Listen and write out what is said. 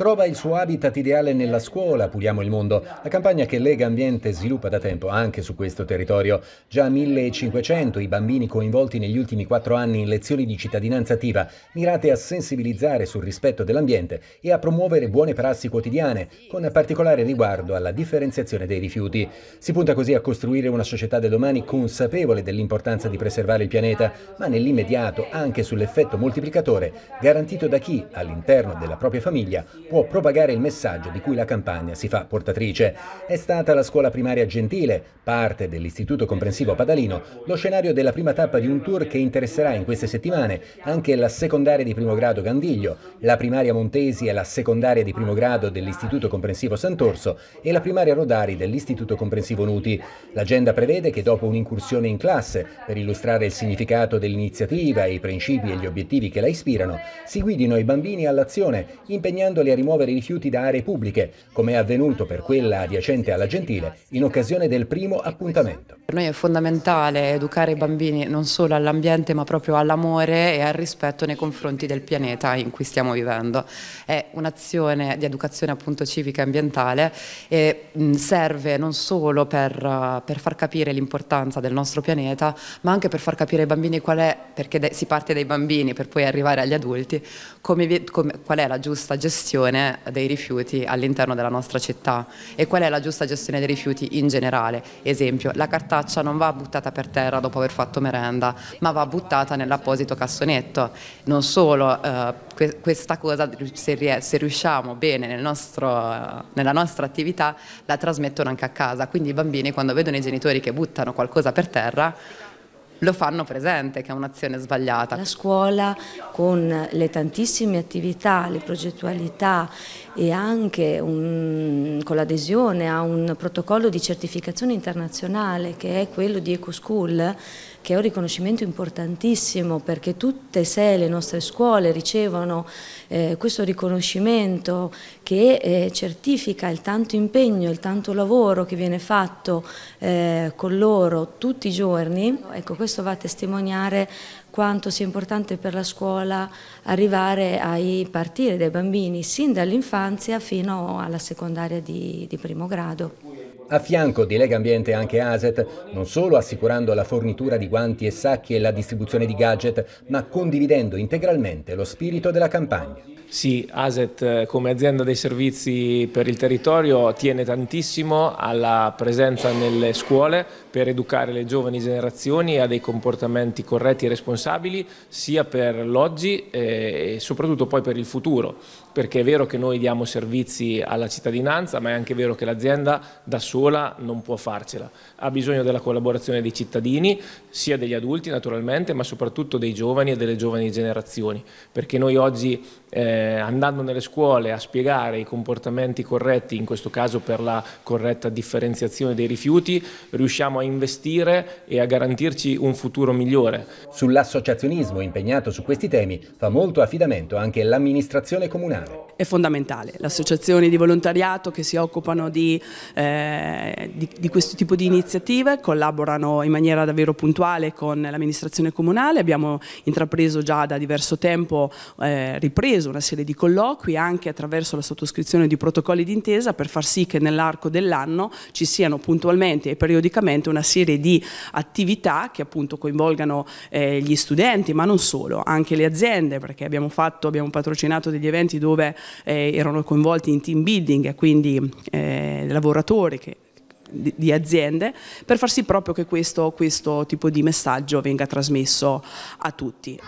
Trova il suo habitat ideale nella scuola, Puliamo il Mondo, la campagna che Lega Ambiente sviluppa da tempo anche su questo territorio. Già 1500 i bambini coinvolti negli ultimi quattro anni in lezioni di cittadinanza attiva, mirate a sensibilizzare sul rispetto dell'ambiente e a promuovere buone prassi quotidiane, con particolare riguardo alla differenziazione dei rifiuti. Si punta così a costruire una società del domani consapevole dell'importanza di preservare il pianeta, ma nell'immediato anche sull'effetto moltiplicatore garantito da chi, all'interno della propria famiglia, può propagare il messaggio di cui la campagna si fa portatrice. È stata la scuola primaria Gentile, parte dell'Istituto Comprensivo Padalino, lo scenario della prima tappa di un tour che interesserà in queste settimane anche la secondaria di primo grado Gandiglio, la primaria Montesi e la secondaria di primo grado dell'Istituto Comprensivo Sant'Orso e la primaria Rodari dell'Istituto Comprensivo Nuti. L'agenda prevede che dopo un'incursione in classe per illustrare il significato dell'iniziativa i principi e gli obiettivi che la ispirano, si guidino i bambini all'azione, impegnandoli a rimuovere i rifiuti da aree pubbliche, come è avvenuto per quella adiacente alla Gentile in occasione del primo appuntamento. Per noi è fondamentale educare i bambini non solo all'ambiente ma proprio all'amore e al rispetto nei confronti del pianeta in cui stiamo vivendo. È un'azione di educazione appunto civica e ambientale e serve non solo per, eh, per far capire l'importanza del nostro pianeta ma anche per far capire ai bambini qual è, perché si parte dai bambini per poi arrivare agli adulti, come, come, qual è la giusta gestione gestione dei rifiuti all'interno della nostra città e qual è la giusta gestione dei rifiuti in generale. Esempio, la cartaccia non va buttata per terra dopo aver fatto merenda, ma va buttata nell'apposito cassonetto. Non solo, eh, que questa cosa se, se riusciamo bene nel nostro, nella nostra attività la trasmettono anche a casa, quindi i bambini quando vedono i genitori che buttano qualcosa per terra lo fanno presente che è un'azione sbagliata. La scuola con le tantissime attività, le progettualità e anche un, con l'adesione a un protocollo di certificazione internazionale che è quello di EcoSchool che è un riconoscimento importantissimo perché tutte e sei le nostre scuole ricevono eh, questo riconoscimento che eh, certifica il tanto impegno, il tanto lavoro che viene fatto eh, con loro tutti i giorni, ecco, questo va a testimoniare quanto sia importante per la scuola arrivare ai partire dai bambini sin dall'infanzia fino alla secondaria di, di primo grado. A fianco di Lega Ambiente anche ASET, non solo assicurando la fornitura di guanti e sacchi e la distribuzione di gadget, ma condividendo integralmente lo spirito della campagna. Sì, ASET eh, come azienda dei servizi per il territorio tiene tantissimo alla presenza nelle scuole per educare le giovani generazioni a dei comportamenti corretti e responsabili sia per l'oggi eh, e soprattutto poi per il futuro, perché è vero che noi diamo servizi alla cittadinanza, ma è anche vero che l'azienda da solo sola non può farcela, ha bisogno della collaborazione dei cittadini, sia degli adulti naturalmente, ma soprattutto dei giovani e delle giovani generazioni, perché noi oggi eh, andando nelle scuole a spiegare i comportamenti corretti, in questo caso per la corretta differenziazione dei rifiuti, riusciamo a investire e a garantirci un futuro migliore. Sull'associazionismo impegnato su questi temi fa molto affidamento anche l'amministrazione comunale. È fondamentale, l'associazione di volontariato che si occupano di eh, eh, di, di, questo tipo di iniziative, collaborano in maniera davvero puntuale con l'amministrazione comunale, abbiamo intrapreso già da diverso tempo, eh, ripreso una serie di colloqui anche attraverso la sottoscrizione di protocolli d'intesa per far sì che nell'arco dell'anno ci siano puntualmente e periodicamente una serie di attività che appunto coinvolgano eh, gli studenti ma non solo, anche le aziende perché abbiamo, fatto, abbiamo patrocinato degli eventi dove eh, erano coinvolti in team building quindi eh, lavoratori che di, di, aziende per far sì proprio che questo, questo tipo di messaggio venga trasmesso a tutti.